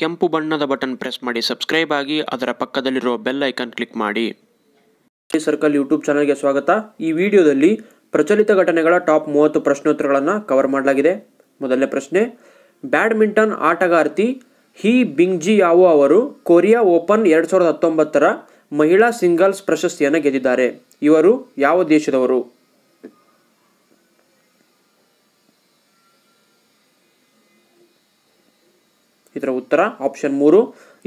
ಕೆಂಪು ಬಣ್ಣದ button press ಮಾಡಿ ಸಬ್ಸ್ಕ್ರೈಬ್ ಆಗಿ ಅದರ ಪಕ್ಕದಲ್ಲಿರುವ ಬೆಲ್ ಐಕನ್ ಕ್ಲಿಕ್ ಮಾಡಿ ಸರ್ಕಲ್ ಯೂಟ್ಯೂಬ್ ಚಾನಲ್ಗೆ ಸ್ವಾಗತ ಈ ವಿಡಿಯೋದಲ್ಲಿ ಪ್ರಚಲಿತ ಘಟನೆಗಳ ಟಾಪ್ ಮೂವತ್ತು ಪ್ರಶ್ನೋತ್ತರಗಳನ್ನು ಕವರ್ ಮಾಡಲಾಗಿದೆ ಮೊದಲನೇ ಪ್ರಶ್ನೆ ಬ್ಯಾಡ್ಮಿಂಟನ್ ಆಟಗಾರ್ತಿ ಹಿ ಯಾವು ಅವರು ಕೊರಿಯಾ ಓಪನ್ ಎರಡು ಸಾವಿರದ ಹತ್ತೊಂಬತ್ತರ ಮಹಿಳಾ ಸಿಂಗಲ್ಸ್ ಪ್ರಶಸ್ತಿಯನ್ನು ಗೆದ್ದಿದ್ದಾರೆ ಇವರು ಯಾವ ದೇಶದವರು ಉತ್ತರ ಆಪ್ಷನ್ ಮೂರು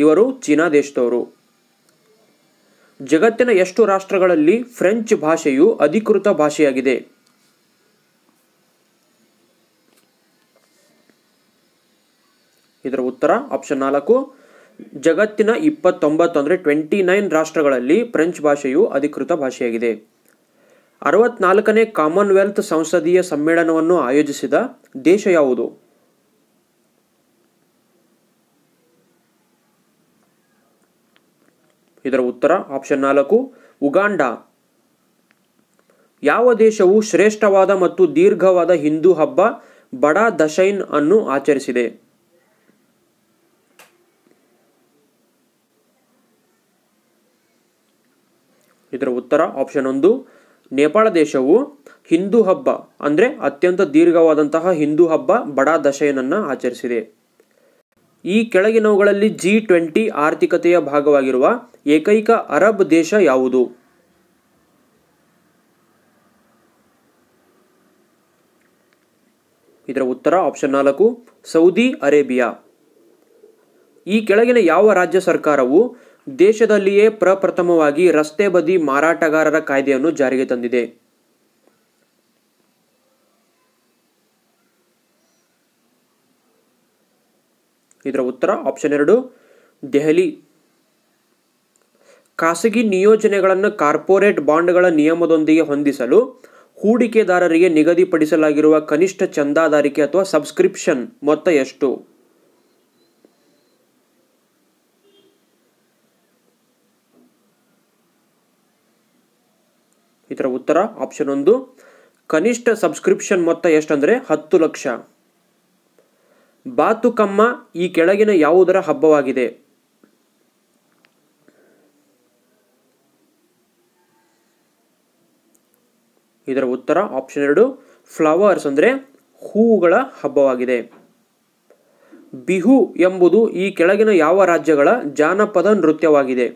ಇವರು ಚೀನಾ ದೇಶದವರು ಜಗತ್ತಿನ ಎಷ್ಟು ರಾಷ್ಟ್ರಗಳಲ್ಲಿ ಫ್ರೆಂಚ್ ಭಾಷೆಯು ಅಧಿಕೃತ ಭಾಷೆಯಾಗಿದೆ ಇದರ ಉತ್ತರ ಆಪ್ಷನ್ ನಾಲ್ಕು ಜಗತ್ತಿನ ಇಪ್ಪತ್ತೊಂಬತ್ತು ಅಂದರೆ ಟ್ವೆಂಟಿ ನೈನ್ ರಾಷ್ಟ್ರಗಳಲ್ಲಿ ಫ್ರೆಂಚ್ ಭಾಷೆಯು ಅಧಿಕೃತ ಭಾಷೆಯಾಗಿದೆ ಅರವತ್ನಾಲ್ಕನೇ ಕಾಮನ್ವೆಲ್ತ್ ಸಂಸದೀಯ ಸಮ್ಮೇಳನವನ್ನು ಆಯೋಜಿಸಿದ ದೇಶ ಯಾವುದು ಇದರ ಉತ್ತರ ಆಪ್ಷನ್ ನಾಲ್ಕು ಉಗಾಂಡ ಯಾವ ದೇಶವು ಶ್ರೇಷ್ಠವಾದ ಮತ್ತು ದೀರ್ಘವಾದ ಹಿಂದೂ ಹಬ್ಬ ಬಡಾ ದಶೈನ್ ಅನ್ನು ಆಚರಿಸಿದೆ ಇದರ ಉತ್ತರ ಆಪ್ಷನ್ ಒಂದು ನೇಪಾಳ ದೇಶವು ಹಿಂದೂ ಹಬ್ಬ ಅಂದ್ರೆ ಅತ್ಯಂತ ದೀರ್ಘವಾದಂತಹ ಹಿಂದೂ ಹಬ್ಬ ಬಡಾ ದಶೈನನ್ನು ಆಚರಿಸಿದೆ ಈ ಕೆಳಗಿನವುಗಳಲ್ಲಿ ಜಿ ಟ್ವೆಂಟಿ ಆರ್ಥಿಕತೆಯ ಭಾಗವಾಗಿರುವ ಏಕೈಕ ಅರಬ್ ದೇಶ ಯಾವುದು ಇದರ ಉತ್ತರ ಆಪ್ಷನ್ ನಾಲ್ಕು ಸೌದಿ ಅರೇಬಿಯಾ ಈ ಕೆಳಗಿನ ಯಾವ ರಾಜ್ಯ ಸರ್ಕಾರವು ದೇಶದಲ್ಲಿಯೇ ಪ್ರಪ್ರಥಮವಾಗಿ ರಸ್ತೆ ಬದಿ ಮಾರಾಟಗಾರರ ಕಾಯ್ದೆಯನ್ನು ಜಾರಿಗೆ ತಂದಿದೆ ಇದರ ಉತ್ತರ ಆಪ್ಷನ್ ಎರಡು ದೆಹಲಿ ಖಾಸಗಿ ನಿಯೋಜನೆಗಳನ್ನು ಕಾರ್ಪೊರೇಟ್ ಬಾಂಡ್ಗಳ ನಿಯಮದೊಂದಿಗೆ ಹೊಂದಿಸಲು ಹೂಡಿಕೆದಾರರಿಗೆ ನಿಗದಿಪಡಿಸಲಾಗಿರುವ ಕನಿಷ್ಠ ಚಂದಾದಾರಿಕೆ ಅಥವಾ ಸಬ್ಸ್ಕ್ರಿಪ್ಷನ್ ಮೊತ್ತ ಎಷ್ಟು ಇದರ ಉತ್ತರ ಆಪ್ಷನ್ ಒಂದು ಕನಿಷ್ಠ ಸಬ್ಸ್ಕ್ರಿಪ್ಷನ್ ಮೊತ್ತ ಎಷ್ಟಂದರೆ ಹತ್ತು ಲಕ್ಷ ಬಾತುಕಮ್ಮ ಈ ಕೆಳಗಿನ ಯಾವುದರ ಹಬ್ಬವಾಗಿದೆ ಇದರ ಉತ್ತರ ಆಪ್ಷನ್ ಎರಡು ಫ್ಲವರ್ಸ್ ಅಂದರೆ ಹೂವುಗಳ ಹಬ್ಬವಾಗಿದೆ ಬಿಹು ಎಂಬುದು ಈ ಕೆಳಗಿನ ಯಾವ ರಾಜ್ಯಗಳ ಜಾನಪದ ನೃತ್ಯವಾಗಿದೆ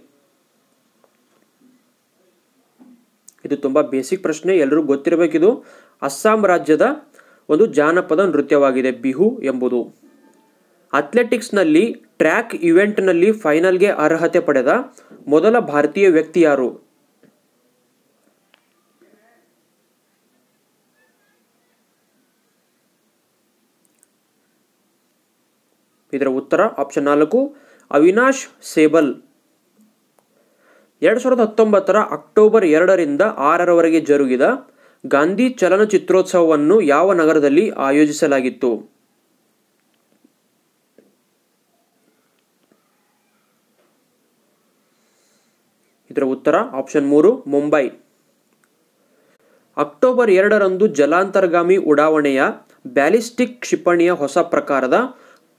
ಇದು ತುಂಬ ಬೇಸಿಕ್ ಪ್ರಶ್ನೆ ಎಲ್ಲರೂ ಗೊತ್ತಿರಬೇಕಿದು ಅಸ್ಸಾಂ ರಾಜ್ಯದ ಒಂದು ಜಾನಪದ ನೃತ್ಯವಾಗಿದೆ ಬಿಹು ಎಂಬುದು ಅಥ್ಲೆಟಿಕ್ಸ್ನಲ್ಲಿ ಟ್ರ್ಯಾಕ್ ಇವೆಂಟ್ನಲ್ಲಿ ಫೈನಲ್ಗೆ ಅರ್ಹತೆ ಪಡೆದ ಮೊದಲ ಭಾರತೀಯ ವ್ಯಕ್ತಿ ಯಾರು ಇದರ ಉತ್ತರ ಆಪ್ಷನ್ ನಾಲ್ಕು ಅವಿನಾಶ್ ಸೇಬಲ್ ಎರಡು ಸಾವಿರದ ಹತ್ತೊಂಬತ್ತರ ಅಕ್ಟೋಬರ್ ಎರಡರಿಂದ ಆರರವರೆಗೆ ಜರುಗಿದ ಗಾಂಧಿ ಚಲನಚಿತ್ರೋತ್ಸವವನ್ನು ಯಾವ ನಗರದಲ್ಲಿ ಆಯೋಜಿಸಲಾಗಿತ್ತು ಇದರ ಉತ್ತರ ಆಪ್ಷನ್ ಮೂರು ಮುಂಬೈ ಅಕ್ಟೋಬರ್ ಎರಡರಂದು ಜಲಾಂತರ್ಗಾಮಿ ಉಡಾವಣೆಯ ಬ್ಯಾಲಿಸ್ಟಿಕ್ ಕ್ಷಿಪಣಿಯ ಹೊಸ ಪ್ರಕಾರದ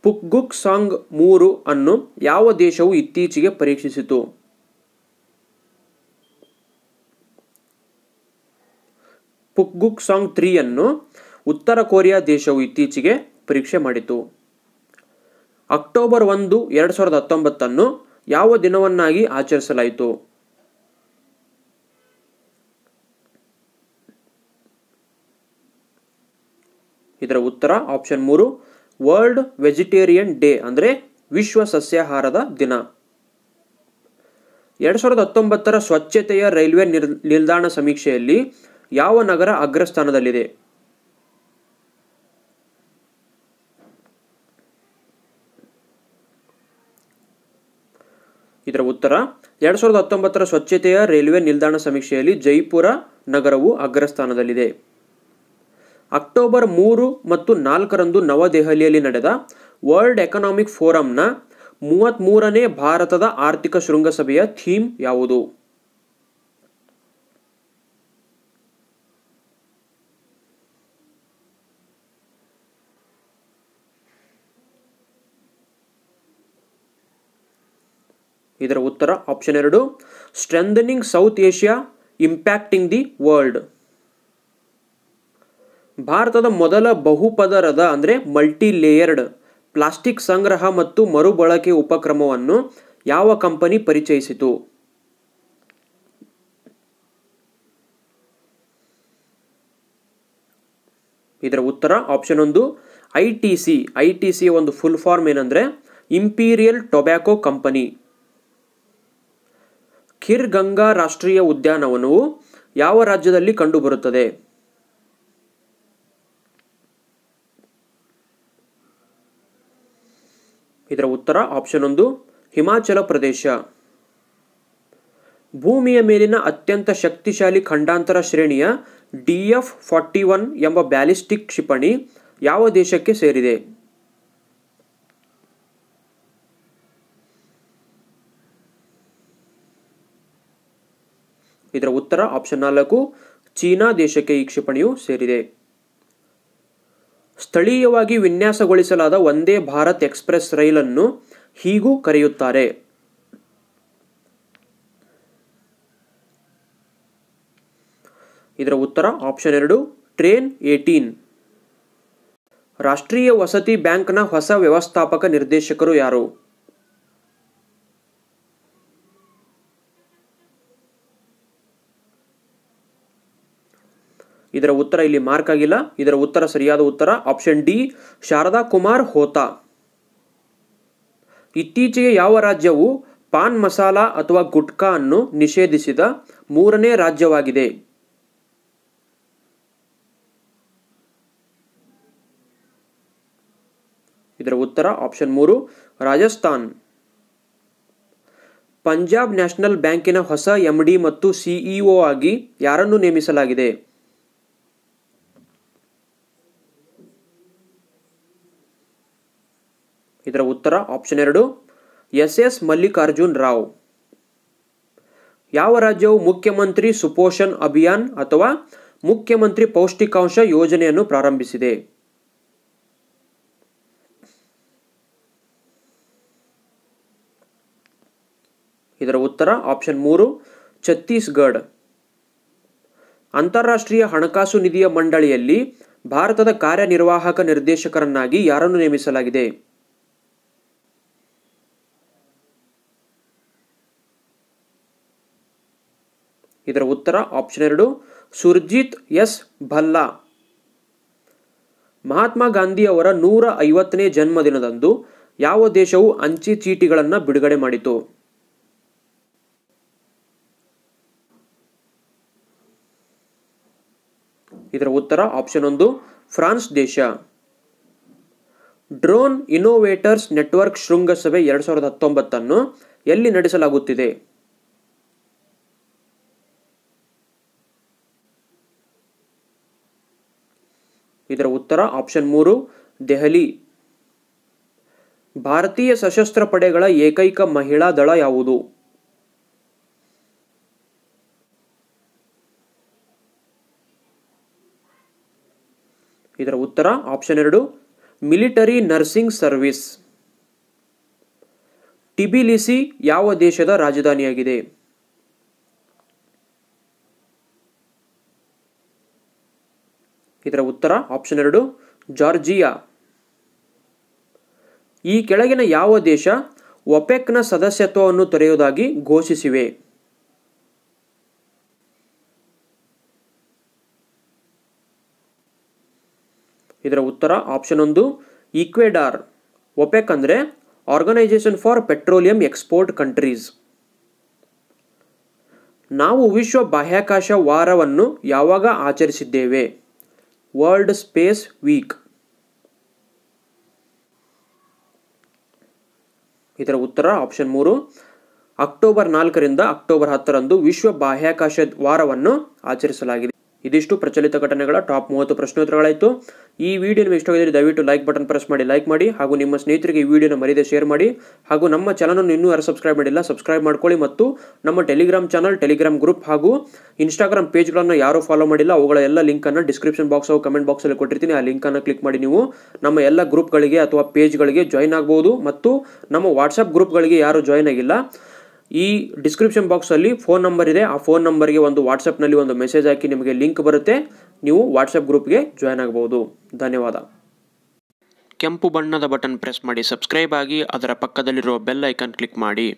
ಪುಕ್ಗುಕ್ ಸಾಂಗ್ ಮೂರು ಅನ್ನು ಯಾವ ದೇಶವು ಇತ್ತೀಚೆಗೆ ಪರೀಕ್ಷಿಸಿತು ಪುಕ್ಗುಕ್ ಸಾಂಗ್ ತ್ರೀ ಅನ್ನು ಉತ್ತರ ಕೊರಿಯಾ ದೇಶವು ಇತ್ತೀಚೆಗೆ ಪರೀಕ್ಷೆ ಮಾಡಿತು ಅಕ್ಟೋಬರ್ ಒಂದು ಎರಡು ಸಾವಿರದ ಹತ್ತೊಂಬತ್ತನ್ನು ಯಾವ ದಿನವನ್ನಾಗಿ ಆಚರಿಸಲಾಯಿತು ಇದರ ಉತ್ತರ ಆಪ್ಷನ್ ಮೂರು ವರ್ಲ್ಡ್ ವೆಜಿಟೇರಿಯನ್ ಡೇ ಅಂದರೆ ವಿಶ್ವ ಸಸ್ಯಾಹಾರದ ದಿನ ಎರಡ್ ಸಾವಿರದ ಹತ್ತೊಂಬತ್ತರ ಸ್ವಚ್ಛತೆಯ ರೈಲ್ವೆ ನಿಲ್ ನಿಲ್ದಾಣ ಸಮೀಕ್ಷೆಯಲ್ಲಿ ಯಾವ ನಗರ ಅಗ್ರಸ್ಥಾನದಲ್ಲಿದೆ ಇದರ ಉತ್ತರ ಎರಡ್ ಸಾವಿರದ ಹತ್ತೊಂಬತ್ತರ ಸ್ವಚ್ಛತೆಯ ರೈಲ್ವೆ ನಿಲ್ದಾಣ ಸಮೀಕ್ಷೆಯಲ್ಲಿ ಜೈಪುರ ನಗರವು ಅಗ್ರಸ್ಥಾನದಲ್ಲಿದೆ ಅಕ್ಟೋಬರ್ ಮೂರು ಮತ್ತು ನಾಲ್ಕರಂದು ನವದೆಹಲಿಯಲ್ಲಿ ನಡೆದ ವರ್ಲ್ಡ್ ಎಕನಾಮಿಕ್ ಫೋರಂನ ಮೂವತ್ತ್ಮೂರನೇ ಭಾರತದ ಆರ್ಥಿಕ ಶೃಂಗಸಭೆಯ ಥೀಮ್ ಯಾವುದು ಇದರ ಉತ್ತರ ಆಪ್ಷನ್ ಎರಡು strengthening South Asia impacting the world ಭಾರತದ ಮೊದಲ ಬಹುಪದರದ ಅಂದರೆ ಮಲ್ಟಿ ಲೇಯರ್ಡ್ ಪ್ಲಾಸ್ಟಿಕ್ ಸಂಗ್ರಹ ಮತ್ತು ಮರುಬಳಕೆ ಉಪಕ್ರಮವನ್ನು ಯಾವ ಕಂಪನಿ ಪರಿಚಯಿಸಿತು ಇದರ ಉತ್ತರ ಆಪ್ಷನ್ ಒಂದು I T C I T C ಒಂದು ಫುಲ್ ಫಾರ್ಮ್ ಏನಂದ್ರೆ Imperial Tobacco Company Kheer Ganga ರಾಷ್ಟ್ರೀಯ ಉದ್ಯಾನವನವು ಯಾವ ರಾಜ್ಯದಲ್ಲಿ ಕಂಡುಬರುತ್ತದೆ ಇದರ ಉತ್ತರ ಆಪ್ಷನ್ ಒಂದು ಹಿಮಾಚಲ ಪ್ರದೇಶ ಭೂಮಿಯ ಮೇಲಿನ ಅತ್ಯಂತ ಶಕ್ತಿಶಾಲಿ ಖಂಡಾಂತರ ಶ್ರೇಣಿಯ ಡಿ ಎಫ್ ಫಾರ್ಟಿ ಒನ್ ಎಂಬ ಬ್ಯಾಲಿಸ್ಟಿಕ್ ಕ್ಷಿಪಣಿ ಯಾವ ದೇಶಕ್ಕೆ ಸೇರಿದೆ ಇದರ ಉತ್ತರ ಆಪ್ಷನ್ ನಾಲ್ಕು ಚೀನಾ ದೇಶಕ್ಕೆ ಈ ಕ್ಷಿಪಣಿಯು ಸೇರಿದೆ ಸ್ಥಳೀಯವಾಗಿ ವಿನ್ಯಾಸಗೊಳಿಸಲಾದ ವಂದೇ ಭಾರತ್ ಎಕ್ಸ್ಪ್ರೆಸ್ ರೈಲನ್ನು ಹೀಗೂ ಕರೆಯುತ್ತಾರೆ ಇದರ ಉತ್ತರ ಆಪ್ಷನ್ ಎರಡು ಟ್ರೇನ್ ಏಟೀನ್ ರಾಷ್ಟ್ರೀಯ ವಸತಿ ಬ್ಯಾಂಕ್ನ ಹೊಸ ವ್ಯವಸ್ಥಾಪಕ ನಿರ್ದೇಶಕರು ಯಾರು ಇದರ ಉತ್ತರ ಇಲ್ಲಿ ಮಾರ್ಕ್ ಆಗಿಲ್ಲ ಇದರ ಉತ್ತರ ಸರಿಯಾದ ಉತ್ತರ ಆಪ್ಷನ್ ಡಿ ಶಾರದಾ ಕುಮಾರ್ ಹೋತಾ ಇತ್ತೀಚೆಗೆ ಯಾವ ರಾಜ್ಯವು ಪಾನ್ ಮಸಾಲಾ ಅಥವಾ ಗುಟ್ಕಾ ಅನ್ನು ನಿಷೇಧಿಸಿದ ಮೂರನೇ ರಾಜ್ಯವಾಗಿದೆ ಇದರ ಉತ್ತರ ಆಪ್ಷನ್ ಮೂರು ರಾಜಸ್ಥಾನ್ ಪಂಜಾಬ್ ನ್ಯಾಷನಲ್ ಬ್ಯಾಂಕಿನ ಹೊಸ ಎಂಡಿ ಮತ್ತು ಸಿಇಒ ಆಗಿ ಯಾರನ್ನು ನೇಮಿಸಲಾಗಿದೆ ಇದರ ಉತ್ತರ ಆಪ್ಷನ್ ಎರಡು ಎಸ್ ಎಸ್ ಮಲ್ಲಿಕಾರ್ಜುನ್ ರಾವ್ ಯಾವ ರಾಜ್ಯವು ಮುಖ್ಯಮಂತ್ರಿ ಸುಪೋಷಣ್ ಅಭಿಯಾನ್ ಅಥವಾ ಮುಖ್ಯಮಂತ್ರಿ ಪೌಷ್ಟಿಕಾಂಶ ಯೋಜನೆಯನ್ನು ಪ್ರಾರಂಭಿಸಿದೆ ಇದರ ಉತ್ತರ ಆಪ್ಷನ್ ಮೂರು ಛತ್ತೀಸ್ಗಢ ಅಂತಾರಾಷ್ಟ್ರೀಯ ಹಣಕಾಸು ನಿಧಿಯ ಮಂಡಳಿಯಲ್ಲಿ ಭಾರತದ ಕಾರ್ಯನಿರ್ವಾಹಕ ನಿರ್ದೇಶಕರನ್ನಾಗಿ ಯಾರನ್ನು ನೇಮಿಸಲಾಗಿದೆ ಇದರ ಉತ್ತರ ಆಪ್ಷನ್ ಎರಡು ಸುರ್ಜಿತ್ ಎಸ್ ಭಲ್ಲಾ ಮಹಾತ್ಮ ಗಾಂಧಿ ಅವರ ನೂರ ಐವತ್ತನೇ ಜನ್ಮದಿನದಂದು ಯಾವ ದೇಶವು ಅಂಚೆ ಚೀಟಿಗಳನ್ನು ಬಿಡುಗಡೆ ಮಾಡಿತು ಇದರ ಉತ್ತರ ಆಪ್ಷನ್ ಒಂದು ಫ್ರಾನ್ಸ್ ದೇಶ ಡ್ರೋನ್ ಇನ್ನೋವೇಟರ್ಸ್ ನೆಟ್ವರ್ಕ್ ಶೃಂಗಸಭೆ ಎರಡ್ ಸಾವಿರದ ಹತ್ತೊಂಬತ್ತನ್ನು ಎಲ್ಲಿ ನಡೆಸಲಾಗುತ್ತಿದೆ ಇದರ ಉತ್ತರ ಆಪ್ಷನ್ ಮೂರು ದೆಹಲಿ ಭಾರತೀಯ ಸಶಸ್ತ್ರ ಪಡೆಗಳ ಏಕೈಕ ಮಹಿಳಾ ದಳ ಯಾವುದು ಇದರ ಉತ್ತರ ಆಪ್ಷನ್ ಎರಡು ಮಿಲಿಟರಿ ನರ್ಸಿಂಗ್ ಸರ್ವಿಸ್ ಟಿಬಿಲಿಸಿ ಯಾವ ದೇಶದ ರಾಜಧಾನಿಯಾಗಿದೆ ಇದರ ಉತ್ತರ ಆಪ್ಷನ್ ಎರಡು ಜಾರ್ಜಿಯಾ ಈ ಕೆಳಗಿನ ಯಾವ ದೇಶ ಒಪೆಕ್ನ ಸದಸ್ಯತ್ವವನ್ನು ತೊರೆಯುವುದಾಗಿ ಘೋಷಿಸಿವೆ ಇದರ ಉತ್ತರ ಆಪ್ಷನ್ ಒಂದು ಈಕ್ವೆಡಾರ್ ಒಪೆಕ್ ಅಂದರೆ organisation for petroleum export countries ನಾವು ವಿಶ್ವ ಬಾಹ್ಯಾಕಾಶ ವಾರವನ್ನು ಯಾವಾಗ ಆಚರಿಸಿದ್ದೇವೆ ವರ್ಲ್ಡ್ ಸ್ಪೇಸ್ ವೀಕ್ ಇದರ ಉತ್ತರ ಆಪ್ಷನ್ ಮೂರು ಅಕ್ಟೋಬರ್ ನಾಲ್ಕರಿಂದ ಅಕ್ಟೋಬರ್ ಹತ್ತರಂದು ವಿಶ್ವ ಬಾಹ್ಯಾಕಾಶ ವಾರವನ್ನು ಆಚರಿಸಲಾಗಿದೆ ಇದಿಷ್ಟು ಪ್ರಚಲಿತ ಘಟನೆಗಳ ಟಾಪ್ ಮೂವತ್ತು ಪ್ರಶ್ನೋತ್ತರಗಳಾಯಿತು ಈ ವಿಡಿಯೋ ನಿಮಗೆ ಇಷ್ಟವಾಗಿದ್ದರೆ ದಯವಿಟ್ಟು ಲೈಕ್ ಬಟನ್ ಪ್ರೆಸ್ ಮಾಡಿ ಲೈಕ್ ಮಾಡಿ ಹಾಗೂ ನಿಮ್ಮ ಸ್ನೇಹಿತರಿಗೆ ಈ ವಿಡಿಯೋನ ಮರೀದೆ ಶೇರ್ ಮಾಡಿ ಹಾಗೂ ನಮ್ಮ ಚಾನಲನ್ನು ಇನ್ನೂ ಯಾರು ಸಬ್ಸ್ಕ್ರೈಬ್ ಮಾಡಿಲ್ಲ ಸಬ್ಸ್ಕ್ರೈಬ್ ಮಾಡ್ಕೊಳ್ಳಿ ಮತ್ತು ನಮ್ಮ ಟೆಲಿಗ್ರಾಮ್ ಚಾನಲ್ ಟೆಲಿಗ್ರಾಮ್ ಗ್ರೂಪ್ ಹಾಗೂ ಇನ್ಸ್ಟಾಗ್ರಾಮ್ ಪೇಜ್ಗಳನ್ನು ಯಾರು ಫಾಲೋ ಮಾಡಿಲ್ಲ ಅವುಗಳ ಎಲ್ಲ ಲಿಂಕನ್ನು ಡಿಸ್ಕ್ರಿಪ್ಷನ್ ಬಾಕ್ಸ್ ಹಾಗೂ ಕಮೆಂಟ್ ಬಾಕ್ಸಲ್ಲಿ ಕೊಟ್ಟಿರ್ತೀನಿ ಆ ಲಿಂಕನ್ನು ಕ್ಲಿಕ್ ಮಾಡಿ ನೀವು ನಮ್ಮ ಎಲ್ಲ ಗ್ರೂಪ್ಗಳಿಗೆ ಅಥವಾ ಪೇಜ್ಗಳಿಗೆ ಜಾಯ್ನ್ ಆಗ್ಬೋದು ಮತ್ತು ನಮ್ಮ ವಾಟ್ಸಪ್ ಗ್ರೂಪ್ಗಳಿಗೆ ಯಾರು ಜಾಯ್ನ್ ಆಗಿಲ್ಲ ಈ ಡಿಸ್ಕ್ರಿಪ್ಷನ್ ಬಾಕ್ಸಲ್ಲಿ ಫೋನ್ ನಂಬರ್ ಇದೆ ಆ ಫೋನ್ ನಂಬರ್ಗೆ ಒಂದು ವಾಟ್ಸಪ್ನಲ್ಲಿ ಒಂದು ಮೆಸೇಜ್ ಹಾಕಿ ನಿಮಗೆ ಲಿಂಕ್ ಬರುತ್ತೆ ನೀವು ವಾಟ್ಸಪ್ ಗ್ರೂಪ್ಗೆ ಜಾಯ್ನ್ ಆಗ್ಬೋದು ಧನ್ಯವಾದ ಕೆಂಪು ಬಣ್ಣದ ಬಟನ್ ಪ್ರೆಸ್ ಮಾಡಿ ಸಬ್ಸ್ಕ್ರೈಬ್ ಆಗಿ ಅದರ ಪಕ್ಕದಲ್ಲಿರುವ ಬೆಲ್ ಐಕನ್ ಕ್ಲಿಕ್ ಮಾಡಿ